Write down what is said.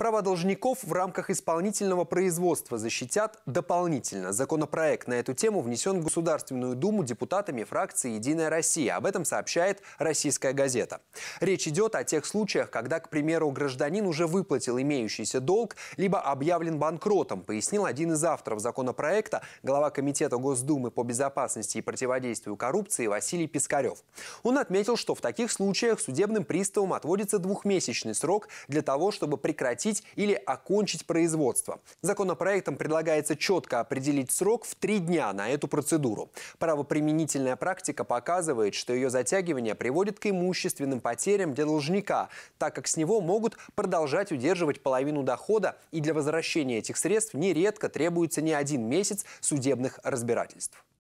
Права должников в рамках исполнительного производства защитят дополнительно. Законопроект на эту тему внесен в Государственную Думу депутатами фракции «Единая Россия». Об этом сообщает «Российская газета». Речь идет о тех случаях, когда, к примеру, гражданин уже выплатил имеющийся долг, либо объявлен банкротом, пояснил один из авторов законопроекта, глава Комитета Госдумы по безопасности и противодействию коррупции Василий Пискарев. Он отметил, что в таких случаях судебным приставам отводится двухмесячный срок для того, чтобы прекратить прекратить или окончить производство. Законопроектом предлагается четко определить срок в три дня на эту процедуру. Правоприменительная практика показывает, что ее затягивание приводит к имущественным потерям для должника, так как с него могут продолжать удерживать половину дохода, и для возвращения этих средств нередко требуется не один месяц судебных разбирательств.